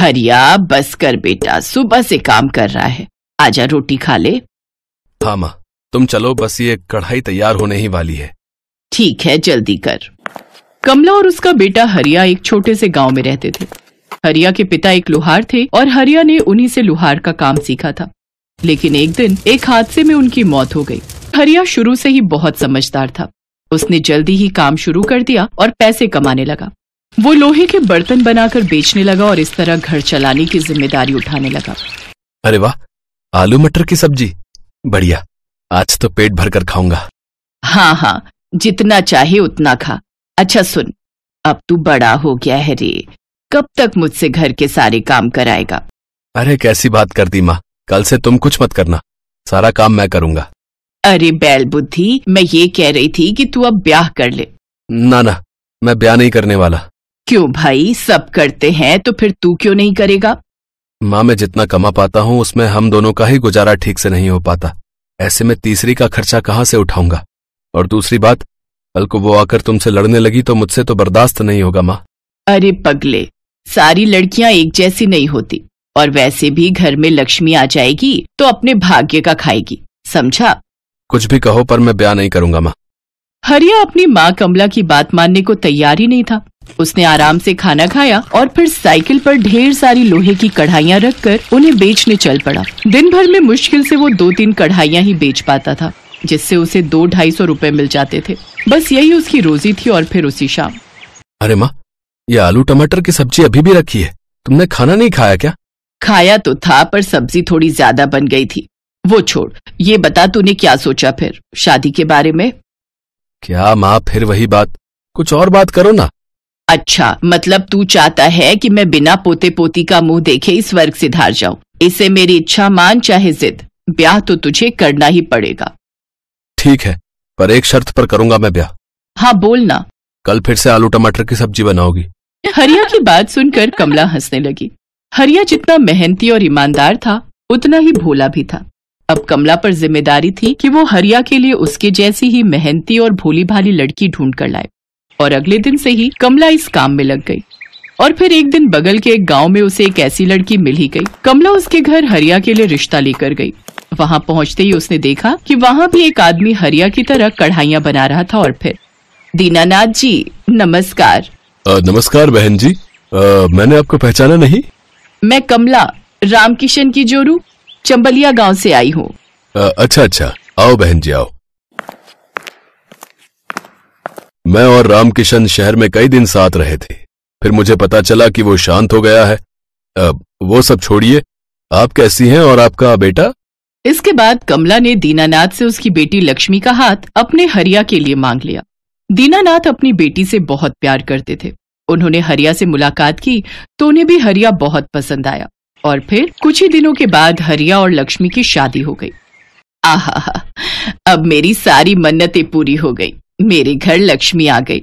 हरिया बस कर बेटा सुबह से काम कर रहा है आजा रोटी खा ले हाँ माँ तुम चलो बस ये कढ़ाई तैयार होने ही वाली है ठीक है जल्दी कर कमला और उसका बेटा हरिया एक छोटे से गांव में रहते थे हरिया के पिता एक लुहार थे और हरिया ने उन्हीं से लुहार का काम सीखा था लेकिन एक दिन एक हादसे में उनकी मौत हो गई हरिया शुरू से ही बहुत समझदार था उसने जल्दी ही काम शुरू कर दिया और पैसे कमाने लगा वो लोहे के बर्तन बनाकर बेचने लगा और इस तरह घर चलाने की जिम्मेदारी उठाने लगा अरे वाह आलू मटर की सब्जी बढ़िया आज तो पेट भर कर खाऊंगा हाँ हाँ जितना चाहे उतना खा अच्छा सुन अब तू बड़ा हो गया है रे कब तक मुझसे घर के सारे काम कराएगा अरे कैसी बात कर दी माँ कल से तुम कुछ मत करना सारा काम मैं करूँगा अरे बैल बुद्धि मैं ये कह रही थी कि तू अब ब्याह कर ले ना ना मैं ब्याह नहीं करने वाला क्यों भाई सब करते हैं तो फिर तू क्यों नहीं करेगा माँ मैं जितना कमा पाता हूँ उसमें हम दोनों का ही गुजारा ठीक से नहीं हो पाता ऐसे में तीसरी का खर्चा कहाँ से उठाऊंगा और दूसरी बात कल को वो आकर तुमसे लड़ने लगी तो मुझसे तो बर्दाश्त नहीं होगा माँ अरे पगले सारी लड़कियां एक जैसी नहीं होती और वैसे भी घर में लक्ष्मी आ जाएगी तो अपने भाग्य का खाएगी समझा कुछ भी कहो पर मैं ब्याह नहीं करूंगा माँ हरिया अपनी माँ कमला की बात मानने को तैयार ही नहीं था उसने आराम से खाना खाया और फिर साइकिल पर ढेर सारी लोहे की कढ़ाइयाँ रख कर उन्हें बेचने चल पड़ा दिन भर में मुश्किल से वो दो तीन कढ़ाइयाँ ही बेच पाता था जिससे उसे दो ढाई सौ रूपए मिल जाते थे बस यही उसकी रोजी थी और फिर उसी शाम अरे माँ ये आलू टमाटर की सब्जी अभी भी रखी है तुमने खाना नहीं खाया क्या खाया तो था पर सब्जी थोड़ी ज्यादा बन गई थी वो छोड़ ये बता तूने क्या सोचा फिर शादी के बारे में क्या माँ फिर वही बात कुछ और बात करो ना अच्छा मतलब तू चाहता है कि मैं बिना पोते पोती का मुंह देखे इस वर्ग से धार जाऊं इसे मेरी इच्छा मान चाहे जिद ब्याह तो तुझे करना ही पड़ेगा ठीक है पर एक शर्त पर करूंगा मैं ब्याह हाँ बोलना कल फिर से आलू टमाटर की सब्जी बनाओगी हरिया की बात सुनकर कमला हंसने लगी हरिया जितना मेहनती और ईमानदार था उतना ही भोला भी था अब कमला पर जिम्मेदारी थी कि वो हरिया के लिए उसके जैसी ही मेहनती और भोली भाली लड़की ढूंढ कर लाए और अगले दिन से ही कमला इस काम में लग गई और फिर एक दिन बगल के एक गांव में उसे एक ऐसी लड़की मिल ही गई कमला उसके घर हरिया के लिए रिश्ता लेकर गई वहाँ पहुँचते ही उसने देखा कि वहाँ भी एक आदमी हरिया की तरह कढ़ाइया बना रहा था और फिर दीनानाथ जी नमस्कार आ, नमस्कार बहन जी आ, मैंने आपको पहचाना नहीं मैं कमला रामकिशन की जोरू चंबलिया गाँव ऐसी आई हूँ अच्छा अच्छा आओ बहन जी आओ मैं और रामकिशन शहर में कई दिन साथ रहे थे फिर मुझे पता चला कि वो शांत हो गया है अब वो सब छोड़िए आप कैसी हैं और आपका बेटा इसके बाद कमला ने दीनानाथ से उसकी बेटी लक्ष्मी का हाथ अपने हरिया के लिए मांग लिया दीनानाथ अपनी बेटी से बहुत प्यार करते थे उन्होंने हरिया से मुलाकात की तो उन्हें भी हरिया बहुत पसंद आया और फिर कुछ ही दिनों के बाद हरिया और लक्ष्मी की शादी हो गई आह अब मेरी सारी मन्नतें पूरी हो गई मेरे घर लक्ष्मी आ गई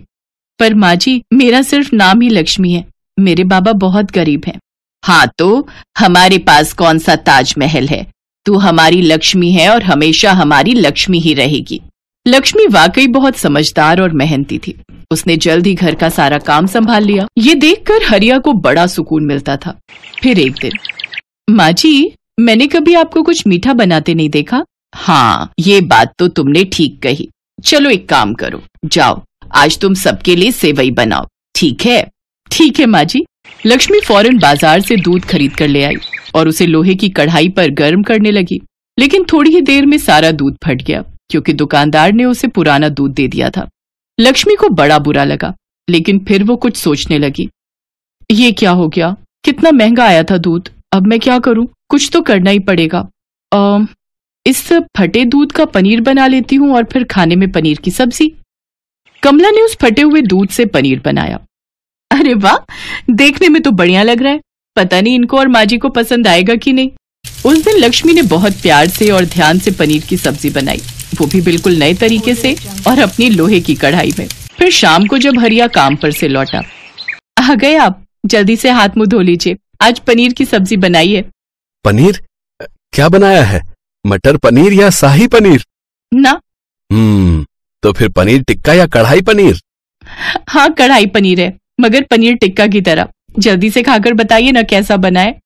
पर माँ जी मेरा सिर्फ नाम ही लक्ष्मी है मेरे बाबा बहुत गरीब हैं हाँ तो हमारे पास कौन सा ताजमहल है तू हमारी लक्ष्मी है और हमेशा हमारी लक्ष्मी ही रहेगी लक्ष्मी वाकई बहुत समझदार और मेहनती थी उसने जल्द ही घर का सारा काम संभाल लिया ये देखकर हरिया को बड़ा सुकून मिलता था फिर एक दिन माँ जी मैंने कभी आपको कुछ मीठा बनाते नहीं देखा हाँ ये बात तो तुमने ठीक कही चलो एक काम करो जाओ आज तुम सबके लिए सेवई बनाओ ठीक है ठीक है माँ जी लक्ष्मी फौरन बाजार से दूध खरीद कर ले आई और उसे लोहे की कढ़ाई पर गर्म करने लगी लेकिन थोड़ी ही देर में सारा दूध फट गया क्योंकि दुकानदार ने उसे पुराना दूध दे दिया था लक्ष्मी को बड़ा बुरा लगा लेकिन फिर वो कुछ सोचने लगी ये क्या हो गया कितना महंगा आया था दूध अब मैं क्या करूं कुछ तो करना ही पड़ेगा आ, इस फटे दूध का पनीर बना लेती हूँ और फिर खाने में पनीर की सब्जी कमला ने उस फटे हुए दूध से पनीर बनाया अरे वाह देखने में तो बढ़िया लग रहा है पता नहीं इनको और माजी को पसंद आएगा कि नहीं उस दिन लक्ष्मी ने बहुत प्यार से और ध्यान से पनीर की सब्जी बनाई वो भी बिल्कुल नए तरीके से और अपनी लोहे की कढ़ाई में फिर शाम को जब हरिया काम पर से लौटा आ गए आप जल्दी से हाथ मुंह धो लीजिए आज पनीर की सब्जी बनाई है पनीर क्या बनाया है मटर पनीर या शाही पनीर ना हम्म तो फिर पनीर टिक्का या कढ़ाई पनीर हाँ कढ़ाई पनीर है मगर पनीर टिक्का की तरह जल्दी से खाकर बताइए ना कैसा बना है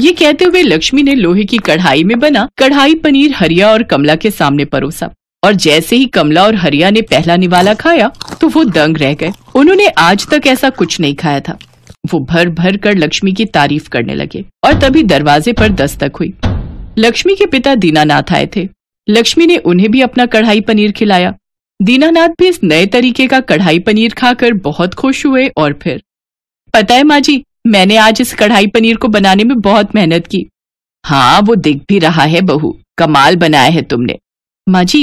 ये कहते हुए लक्ष्मी ने लोहे की कढ़ाई में बना कढ़ाई पनीर हरिया और कमला के सामने परोसा और जैसे ही कमला और हरिया ने पहला निवाला खाया तो वो दंग रह गए उन्होंने आज तक ऐसा कुछ नहीं खाया था वो भर भर कर लक्ष्मी की तारीफ करने लगे और तभी दरवाजे पर दस्तक हुई लक्ष्मी के पिता दीनानाथ आए थे लक्ष्मी ने उन्हें भी अपना कढ़ाई पनीर खिलाया दीनानाथ भी इस नए तरीके का कढ़ाई पनीर खाकर बहुत खुश हुए और फिर पता है माँ जी मैंने आज इस कढ़ाई पनीर को बनाने में बहुत मेहनत की हाँ वो दिख भी रहा है बहू कमाल बनाया है तुमने माँ जी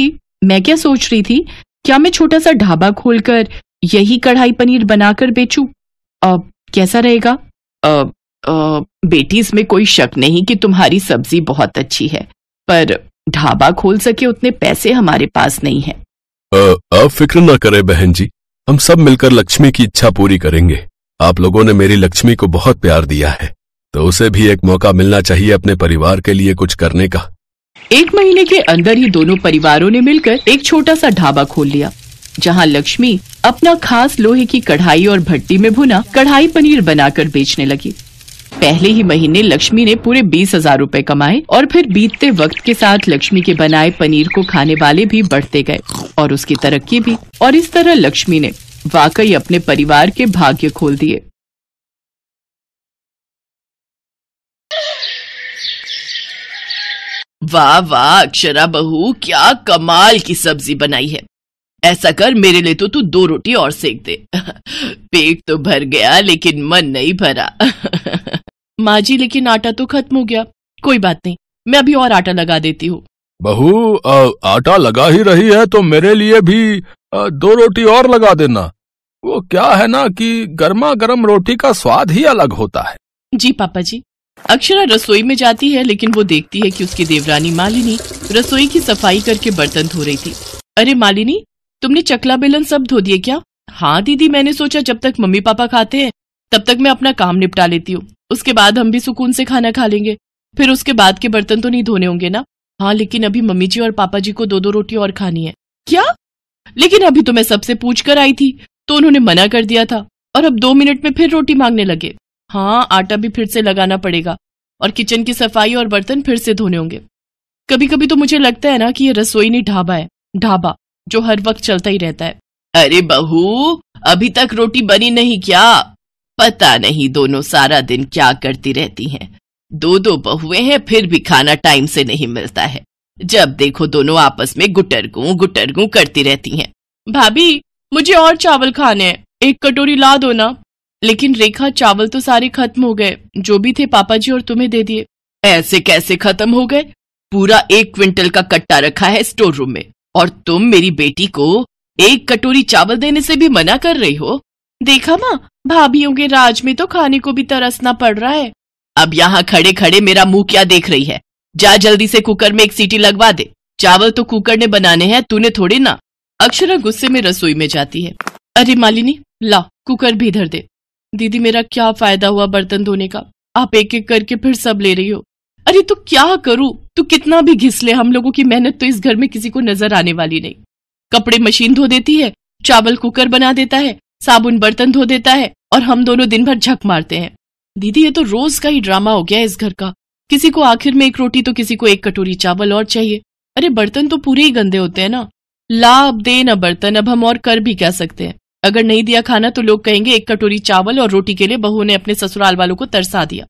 मैं क्या सोच रही थी क्या मैं छोटा सा ढाबा खोलकर यही कढ़ाई पनीर बनाकर बेचू अब कैसा रहेगा अब बेटी इसमें कोई शक नहीं कि तुम्हारी सब्जी बहुत अच्छी है पर ढाबा खोल सके उतने पैसे हमारे पास नहीं है आप फिक्र ना करें बहन जी हम सब मिलकर लक्ष्मी की इच्छा पूरी करेंगे आप लोगों ने मेरी लक्ष्मी को बहुत प्यार दिया है तो उसे भी एक मौका मिलना चाहिए अपने परिवार के लिए कुछ करने का एक महीने के अंदर ही दोनों परिवारों ने मिलकर एक छोटा सा ढाबा खोल लिया जहां लक्ष्मी अपना खास लोहे की कढ़ाई और भट्टी में भुना कढ़ाई पनीर बनाकर बेचने लगी पहले ही महीने लक्ष्मी ने पूरे बीस हजार रूपए कमाए और फिर बीतते वक्त के साथ लक्ष्मी के बनाए पनीर को खाने वाले भी बढ़ते गए और उसकी तरक्की भी और इस तरह लक्ष्मी ने वाकई अपने परिवार के भाग्य खोल दिए वाह वाह अक्षरा बहू क्या कमाल की सब्जी बनाई है ऐसा कर मेरे लिए तो तू दो रोटी और सेक दे पेट तो भर गया लेकिन मन नहीं भरा माँ जी लेकिन आटा तो खत्म हो गया कोई बात नहीं मैं अभी और आटा लगा देती हूँ बहू आटा लगा ही रही है तो मेरे लिए भी आ, दो रोटी और लगा देना वो क्या है ना कि गर्मा गर्म रोटी का स्वाद ही अलग होता है जी पापा जी अक्षरा रसोई में जाती है लेकिन वो देखती है कि उसकी देवरानी मालिनी रसोई की सफाई करके बर्तन धो रही थी अरे मालिनी तुमने चकला बेलन सब धो दिए क्या हाँ दीदी मैंने सोचा जब तक मम्मी पापा खाते हैं तब तक मैं अपना काम निपटा लेती हूँ उसके बाद हम भी सुकून से खाना खा लेंगे फिर उसके बाद के बर्तन तो नहीं धोने होंगे ना हाँ लेकिन अभी मम्मी जी और पापा जी को दो दो रोटी और खानी है क्या लेकिन अभी तो मैं सबसे पूछ कर आई थी तो उन्होंने मना कर दिया था और अब दो मिनट में फिर रोटी मांगने लगे हाँ आटा भी फिर से लगाना पड़ेगा और किचन की सफाई और बर्तन फिर से धोने होंगे कभी कभी तो मुझे लगता है ना कि ये रसोई नहीं ढाबा है ढाबा जो हर वक्त चलता ही रहता है अरे बहू अभी तक रोटी बनी नहीं क्या पता नहीं दोनों सारा दिन क्या करती रहती हैं दो दो बहुए हैं फिर भी खाना टाइम से नहीं मिलता है जब देखो दोनों आपस में गुटरगू गुटरगू करती रहती हैं भाभी मुझे और चावल खाने हैं एक कटोरी ला दो ना लेकिन रेखा चावल तो सारे खत्म हो गए जो भी थे पापा जी और तुम्हें दे दिए ऐसे कैसे खत्म हो गए पूरा एक क्विंटल का कट्टा रखा है स्टोर रूम में और तुम मेरी बेटी को एक कटोरी चावल देने से भी मना कर रही हो देखा माँ भाभीियों के राज में तो खाने को भी तरसना पड़ रहा है अब यहाँ खड़े खड़े मेरा मुँह क्या देख रही है जा जल्दी से कुकर में एक सीटी लगवा दे चावल तो कुकर ने बनाने हैं तूने थोड़ी ना अक्षरा गुस्से में रसोई में जाती है अरे मालिनी ला कुकर भी धर दे दीदी मेरा क्या फायदा हुआ बर्तन धोने का आप एक एक करके फिर सब ले रही हो अरे तो क्या करूँ तू कितना भी घिस ले हम लोगों की मेहनत तो इस घर में किसी को नजर आने वाली नहीं कपड़े मशीन धो देती है चावल कुकर बना देता है साबुन बर्तन धो देता है और हम दोनों दिन भर झक मारते हैं दीदी ये तो रोज का ही ड्रामा हो गया इस घर का किसी को आखिर में एक रोटी तो किसी को एक कटोरी चावल और चाहिए अरे बर्तन तो पूरे ही गंदे होते हैं ना ला अब दे ना बर्तन अब हम और कर भी क्या सकते हैं अगर नहीं दिया खाना तो लोग कहेंगे एक कटोरी चावल और रोटी के लिए बहू ने अपने ससुराल वालों को तरसा दिया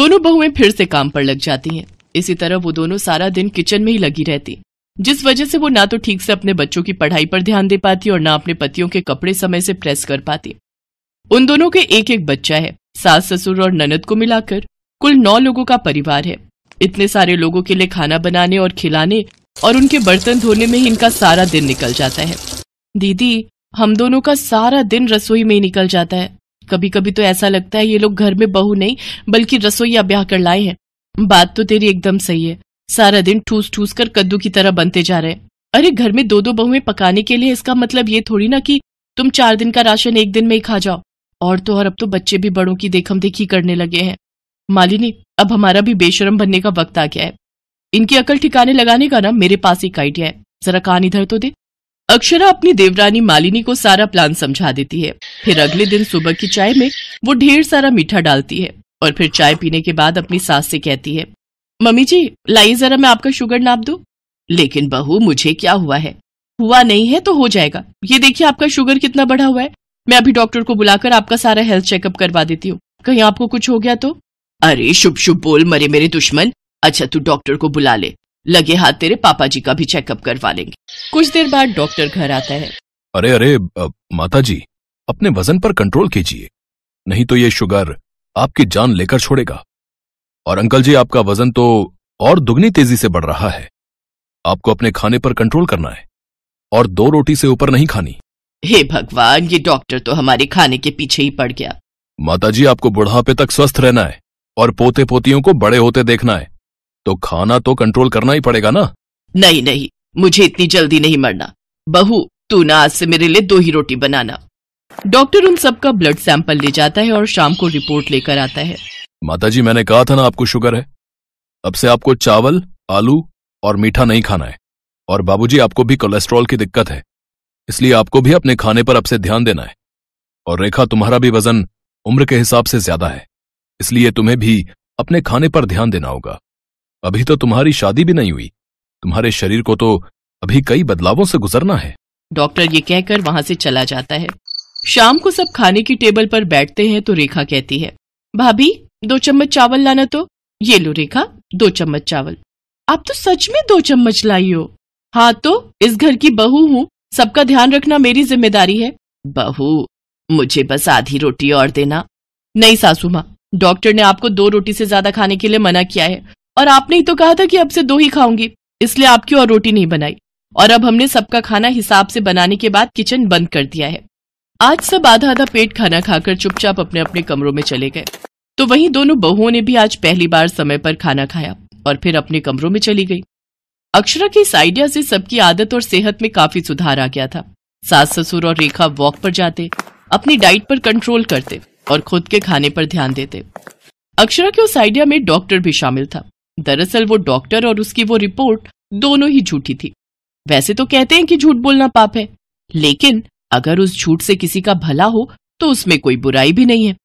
दोनों बहुएं फिर से काम पर लग जाती हैं इसी तरह वो दोनों सारा दिन किचन में ही लगी रहती जिस वजह से वो ना तो ठीक से अपने बच्चों की पढ़ाई पर ध्यान दे पाती और ना अपने पतियों के कपड़े समय से प्रेस कर पाती उन दोनों के एक एक बच्चा है सास ससुर और ननद को मिलाकर कुल नौ लोगों का परिवार है इतने सारे लोगों के लिए खाना बनाने और खिलाने और उनके बर्तन धोने में ही इनका सारा दिन निकल जाता है दीदी हम दोनों का सारा दिन रसोई में ही निकल जाता है कभी कभी तो ऐसा लगता है ये लोग घर में बहू नहीं बल्कि रसोईया ब्याह कर लाए हैं बात तो तेरी एकदम सही है सारा दिन ठूस ठूस कर कद्दू की तरह बनते जा रहे अरे घर में दो दो बहुएं पकाने के लिए इसका मतलब ये थोड़ी ना कि तुम चार दिन का राशन एक दिन में ही खा जाओ और तो और अब तो बच्चे भी बड़ों की देखम देखी करने लगे हैं मालिनी अब हमारा भी बेशरम बनने का वक्त आ गया है इनकी अकल ठिकाने लगाने का ना मेरे पास एक आइडिया है जरा कान इधर तो दे अक्षरा अपनी देवरानी मालिनी को सारा प्लान समझा देती है फिर अगले दिन सुबह की चाय में वो ढेर सारा मीठा डालती है और फिर चाय पीने के बाद अपनी सास से कहती है मम्मी जी लाइए जरा मैं आपका शुगर नाप दू लेकिन बहू मुझे क्या हुआ है हुआ नहीं है तो हो जाएगा ये देखिए आपका शुगर कितना बढ़ा हुआ है मैं अभी डॉक्टर को बुलाकर आपका सारा हेल्थ चेकअप करवा देती हूँ कहीं आपको कुछ हो गया तो अरे शुभ शुभ बोल मरे मेरे दुश्मन अच्छा तू डॉक्टर को बुला ले लगे हाथ तेरे पापा जी का भी चेकअप करवा लेंगे कुछ देर बाद डॉक्टर घर आता है अरे अरे माता जी अपने वजन पर कंट्रोल कीजिए नहीं तो ये शुगर आपकी जान लेकर छोड़ेगा और अंकल जी आपका वजन तो और दुगनी तेजी से बढ़ रहा है आपको अपने खाने पर कंट्रोल करना है और दो रोटी से ऊपर नहीं खानी हे भगवान ये डॉक्टर तो हमारे खाने के पीछे ही पड़ गया माताजी आपको बुढ़ापे तक स्वस्थ रहना है और पोते पोतियों को बड़े होते देखना है तो खाना तो कंट्रोल करना ही पड़ेगा ना नहीं नहीं मुझे इतनी जल्दी नहीं मरना बहू तू ना आज से मेरे लिए दो ही रोटी बनाना डॉक्टर उन सबका ब्लड सैंपल ले जाता है और शाम को रिपोर्ट लेकर आता है माताजी मैंने कहा था ना आपको शुगर है अब से आपको चावल आलू और मीठा नहीं खाना है और बाबूजी आपको भी कोलेस्ट्रॉल की दिक्कत है इसलिए आपको भी अपने खाने पर अब से ध्यान देना है और रेखा तुम्हारा भी वजन उम्र के हिसाब से ज्यादा है इसलिए तुम्हें भी अपने खाने पर ध्यान देना होगा अभी तो तुम्हारी शादी भी नहीं हुई तुम्हारे शरीर को तो अभी कई बदलावों से गुजरना है डॉक्टर ये कहकर वहां से चला जाता है शाम को सब खाने की टेबल पर बैठते हैं तो रेखा कहती है भाभी दो चम्मच चावल लाना तो ये लो रेखा दो चम्मच चावल आप तो सच में दो चम्मच लाई हो हाँ तो इस घर की बहू हूँ सबका ध्यान रखना मेरी जिम्मेदारी है बहू मुझे बस आधी रोटी और देना नहीं सासू माँ डॉक्टर ने आपको दो रोटी से ज्यादा खाने के लिए मना किया है और आपने ही तो कहा था कि अब से दो ही खाऊंगी इसलिए आपकी और रोटी नहीं बनाई और अब हमने सबका खाना हिसाब से बनाने के बाद किचन बंद कर दिया है आज सब आधा आधा पेट खाना खाकर चुपचाप अपने अपने कमरों में चले गए तो वहीं दोनों बहुओं ने भी आज पहली बार समय पर खाना खाया और फिर अपने कमरों में चली गई अक्षरा के इस आइडिया से सबकी आदत और सेहत में काफी सुधार आ गया था सास ससुर और रेखा वॉक पर जाते अपनी डाइट पर कंट्रोल करते और खुद के खाने पर ध्यान देते अक्षरा के उस आइडिया में डॉक्टर भी शामिल था दरअसल वो डॉक्टर और उसकी वो रिपोर्ट दोनों ही झूठी थी वैसे तो कहते हैं कि झूठ बोलना पाप है लेकिन अगर उस झूठ से किसी का भला हो तो उसमें कोई बुराई भी नहीं है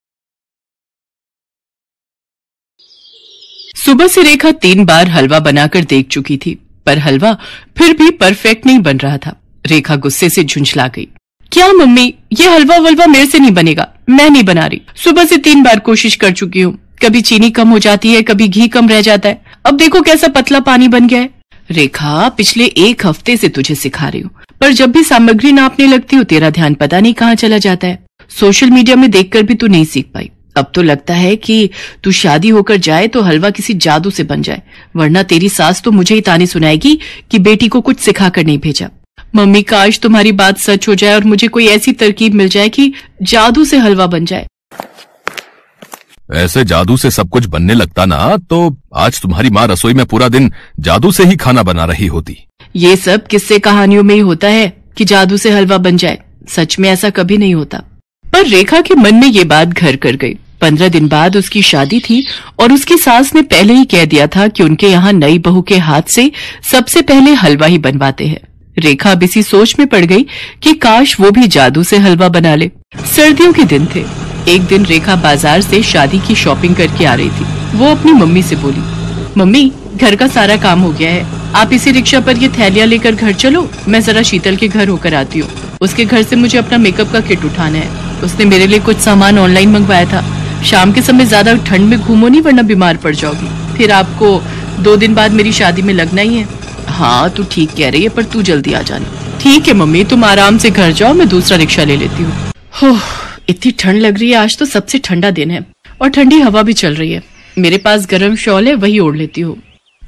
सुबह से रेखा तीन बार हलवा बनाकर देख चुकी थी पर हलवा फिर भी परफेक्ट नहीं बन रहा था रेखा गुस्से से झुंझला गई क्या मम्मी ये हलवा वलवा मेरे से नहीं बनेगा मैं नहीं बना रही सुबह से तीन बार कोशिश कर चुकी हूँ कभी चीनी कम हो जाती है कभी घी कम रह जाता है अब देखो कैसा पतला पानी बन गया है रेखा पिछले एक हफ्ते से तुझे सिखा रही हूँ पर जब भी सामग्री नापने लगती हो तेरा ध्यान पता नहीं कहाँ चला जाता है सोशल मीडिया में देखकर भी तू नहीं सीख पाई अब तो लगता है कि तू शादी होकर जाए तो हलवा किसी जादू से बन जाए वरना तेरी सास तो मुझे ही ताने सुनाएगी कि बेटी को कुछ सिखा कर नहीं भेजा मम्मी काश तुम्हारी बात सच हो जाए और मुझे कोई ऐसी तरकीब मिल जाए कि जादू से हलवा बन जाए ऐसे जादू से सब कुछ बनने लगता ना तो आज तुम्हारी माँ रसोई में पूरा दिन जादू से ही खाना बना रही होती ये सब किस्से कहानियों में ही होता है कि जादू से हलवा बन जाए सच में ऐसा कभी नहीं होता पर रेखा के मन में ये बात घर कर गई पंद्रह दिन बाद उसकी शादी थी और उसकी सास ने पहले ही कह दिया था कि उनके यहाँ नई बहू के हाथ से सबसे पहले हलवा ही बनवाते हैं रेखा अब इसी सोच में पड़ गई कि काश वो भी जादू से हलवा बना ले सर्दियों के दिन थे एक दिन रेखा बाजार से शादी की शॉपिंग करके आ रही थी वो अपनी मम्मी से बोली मम्मी घर का सारा काम हो गया है आप इसी रिक्शा पर ये थैलियाँ लेकर घर चलो मैं जरा शीतल के घर होकर आती हूँ उसके घर से मुझे अपना मेकअप का किट उठाना है उसने मेरे लिए कुछ सामान ऑनलाइन मंगवाया था शाम के समय ज्यादा ठंड में घूमो नहीं वरना बीमार पड़ जाओगी फिर आपको दो दिन बाद मेरी शादी में लगना ही है हाँ तू ठीक कह रही है पर तू जल्दी आ जाना ठीक है मम्मी तुम आराम से घर जाओ मैं दूसरा रिक्शा ले लेती हूँ इतनी ठंड लग रही है आज तो सबसे ठंडा दिन है और ठंडी हवा भी चल रही है मेरे पास गर्म शॉल है वही ओढ़ लेती हूँ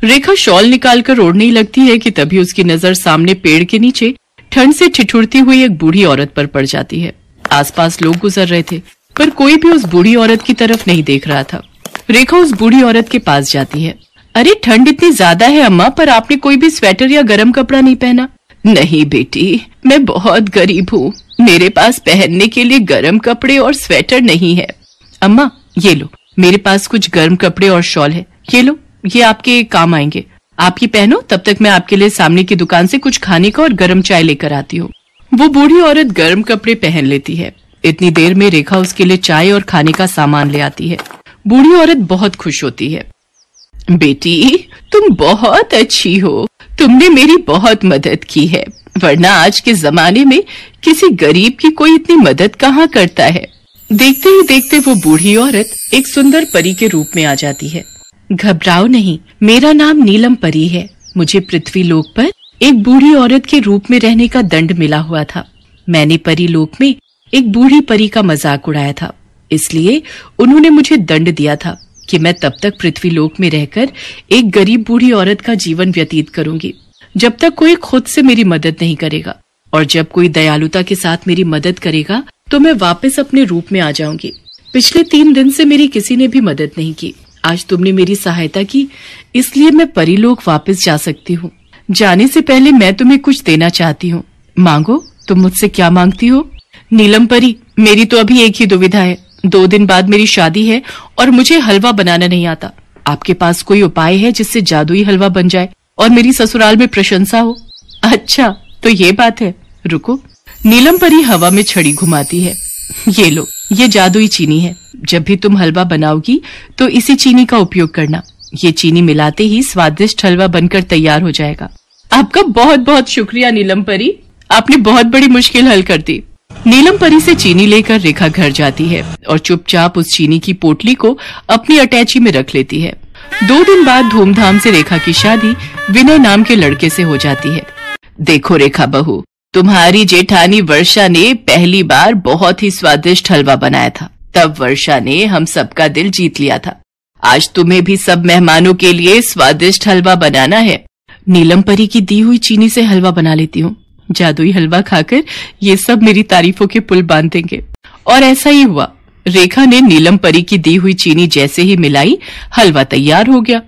रेखा शॉल निकाल कर ओढ़ने लगती है कि तभी उसकी नजर सामने पेड़ के नीचे ठंड से ठिठुरती हुई एक बूढ़ी औरत पर पड़ जाती है आसपास लोग गुजर रहे थे पर कोई भी उस बूढ़ी औरत की तरफ नहीं देख रहा था रेखा उस बूढ़ी औरत के पास जाती है अरे ठंड इतनी ज्यादा है अम्मा पर आपने कोई भी स्वेटर या गर्म कपड़ा नहीं पहना नहीं बेटी मैं बहुत गरीब हूँ मेरे पास पहनने के लिए गर्म कपड़े और स्वेटर नहीं है अम्मा ये लो मेरे पास कुछ गर्म कपड़े और शॉल है ये लो ये आपके काम आएंगे आप ये पहनो तब तक मैं आपके लिए सामने की दुकान से कुछ खाने का और गर्म चाय लेकर आती हूँ वो बूढ़ी औरत गर्म कपड़े पहन लेती है इतनी देर में रेखा उसके लिए चाय और खाने का सामान ले आती है बूढ़ी औरत बहुत खुश होती है बेटी तुम बहुत अच्छी हो तुमने मेरी बहुत मदद की है वरना आज के जमाने में किसी गरीब की कोई इतनी मदद कहाँ करता है देखते ही देखते वो बूढ़ी औरत एक सुंदर परी के रूप में आ जाती है घबराओ नहीं मेरा नाम नीलम परी है मुझे पृथ्वी लोक पर एक बूढ़ी औरत के रूप में रहने का दंड मिला हुआ था मैंने परी लोक में एक बूढ़ी परी का मजाक उड़ाया था इसलिए उन्होंने मुझे दंड दिया था कि मैं तब तक पृथ्वी लोक में रहकर एक गरीब बूढ़ी औरत का जीवन व्यतीत करूंगी जब तक कोई खुद से मेरी मदद नहीं करेगा और जब कोई दयालुता के साथ मेरी मदद करेगा तो मैं वापस अपने रूप में आ जाऊंगी पिछले तीन दिन से मेरी किसी ने भी मदद नहीं की आज तुमने मेरी सहायता की इसलिए मैं परीलोक वापस जा सकती हूँ जाने से पहले मैं तुम्हें कुछ देना चाहती हूँ मांगो तुम मुझसे क्या मांगती हो नीलम परी मेरी तो अभी एक ही दुविधा है दो दिन बाद मेरी शादी है और मुझे हलवा बनाना नहीं आता आपके पास कोई उपाय है जिससे जादुई हलवा बन जाए और मेरी ससुराल में प्रशंसा हो अच्छा तो ये बात है रुको नीलम परी हवा में छड़ी घुमाती है ये लो ये जादुई चीनी है जब भी तुम हलवा बनाओगी तो इसी चीनी का उपयोग करना ये चीनी मिलाते ही स्वादिष्ट हलवा बनकर तैयार हो जाएगा आपका बहुत बहुत शुक्रिया नीलम परी आपने बहुत बड़ी मुश्किल हल कर दी नीलम परी से चीनी लेकर रेखा घर जाती है और चुपचाप उस चीनी की पोटली को अपनी अटैची में रख लेती है दो दिन बाद धूमधाम से रेखा की शादी विनय नाम के लड़के से हो जाती है देखो रेखा बहू तुम्हारी जेठानी वर्षा ने पहली बार बहुत ही स्वादिष्ट हलवा बनाया था तब वर्षा ने हम सबका दिल जीत लिया था आज तुम्हें भी सब मेहमानों के लिए स्वादिष्ट हलवा बनाना है नीलम परी की दी हुई चीनी से हलवा बना लेती हूँ जादुई हलवा खाकर ये सब मेरी तारीफों के पुल बांध देंगे और ऐसा ही हुआ रेखा ने नीलम परी की दी हुई चीनी जैसे ही मिलाई हलवा तैयार हो गया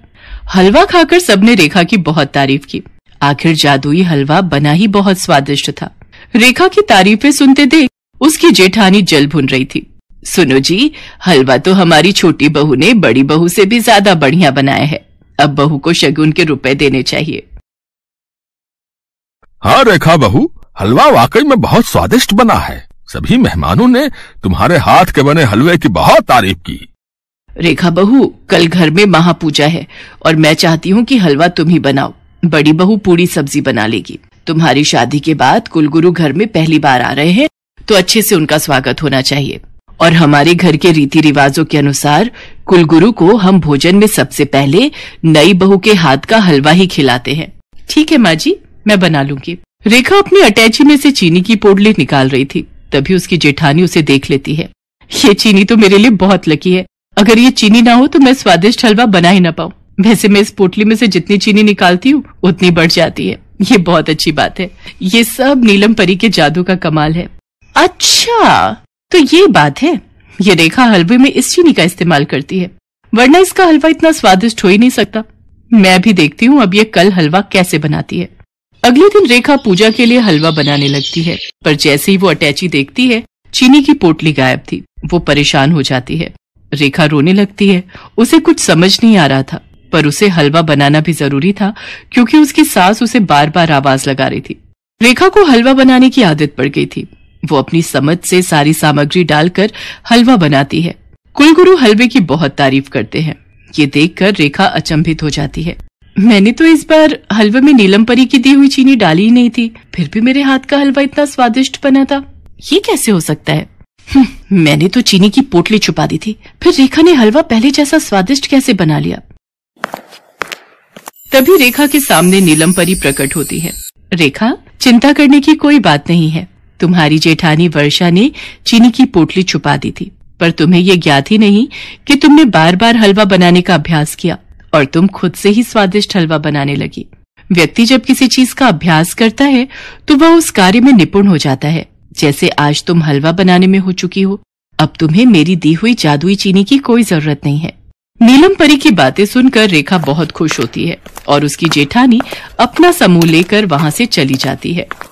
हलवा खाकर सबने रेखा की बहुत तारीफ की आखिर जादुई हलवा बना ही बहुत स्वादिष्ट था रेखा की तारीफें सुनते देख उसकी जेठानी जल भुन रही थी सुनो जी हलवा तो हमारी छोटी बहू ने बड़ी बहू से भी ज्यादा बढ़िया बनाया है अब बहू को शगुन के रुपए देने चाहिए हाँ रेखा बहू हलवा वाकई में बहुत स्वादिष्ट बना है सभी मेहमानों ने तुम्हारे हाथ के बने हलवे की बहुत तारीफ की रेखा बहू कल घर में महापूजा है और मैं चाहती हूँ कि हलवा तुम ही बनाओ बड़ी बहू पूरी सब्जी बना लेगी तुम्हारी शादी के बाद कुलगुरु घर में पहली बार आ रहे हैं तो अच्छे से उनका स्वागत होना चाहिए और हमारे घर के रीति रिवाजों के अनुसार कुलगुरु को हम भोजन में सबसे पहले नई बहू के हाथ का हलवा ही खिलाते हैं ठीक है माँ जी मैं बना लूंगी रेखा अपनी अटैची में से चीनी की पोडली निकाल रही थी तभी उसकी जेठानी उसे देख लेती है ये चीनी तो मेरे लिए बहुत लकी है अगर ये चीनी ना हो तो मैं स्वादिष्ट हलवा बना ही ना पाऊँ वैसे मैं इस पोटली में से जितनी चीनी निकालती हूँ उतनी बढ़ जाती है ये बहुत अच्छी बात है ये सब नीलम परी के जादू का कमाल है अच्छा तो ये बात है ये रेखा हलवे में इस चीनी का इस्तेमाल करती है वरना इसका हलवा इतना स्वादिष्ट हो ही नहीं सकता मैं भी देखती हूँ अब ये कल हलवा कैसे बनाती है अगले दिन रेखा पूजा के लिए हलवा बनाने लगती है पर जैसे ही वो अटैची देखती है चीनी की पोटली गायब थी वो परेशान हो जाती है रेखा रोने लगती है उसे कुछ समझ नहीं आ रहा था पर उसे हलवा बनाना भी जरूरी था क्योंकि उसकी सास उसे बार बार आवाज लगा रही थी रेखा को हलवा बनाने की आदत पड़ गई थी वो अपनी समझ से सारी सामग्री डालकर हलवा बनाती है कुलगुरु हलवे की बहुत तारीफ करते हैं ये देखकर रेखा अचंभित हो जाती है मैंने तो इस बार हलवे में नीलम परी की दी हुई चीनी डाली ही नहीं थी फिर भी मेरे हाथ का हलवा इतना स्वादिष्ट बना था ये कैसे हो सकता है हम्म, मैंने तो चीनी की पोटली छुपा दी थी फिर रेखा ने हलवा पहले जैसा स्वादिष्ट कैसे बना लिया तभी रेखा के सामने नीलम परी प्रकट होती है रेखा चिंता करने की कोई बात नहीं है तुम्हारी जेठानी वर्षा ने चीनी की पोटली छुपा दी थी पर तुम्हें ये ज्ञात ही नहीं कि तुमने बार बार हलवा बनाने का अभ्यास किया और तुम खुद से ही स्वादिष्ट हलवा बनाने लगी व्यक्ति जब किसी चीज का अभ्यास करता है तो वह उस कार्य में निपुण हो जाता है जैसे आज तुम हलवा बनाने में हो चुकी हो अब तुम्हें मेरी दी हुई जादुई चीनी की कोई जरूरत नहीं है नीलम परी की बातें सुनकर रेखा बहुत खुश होती है और उसकी जेठानी अपना समूह लेकर वहाँ से चली जाती है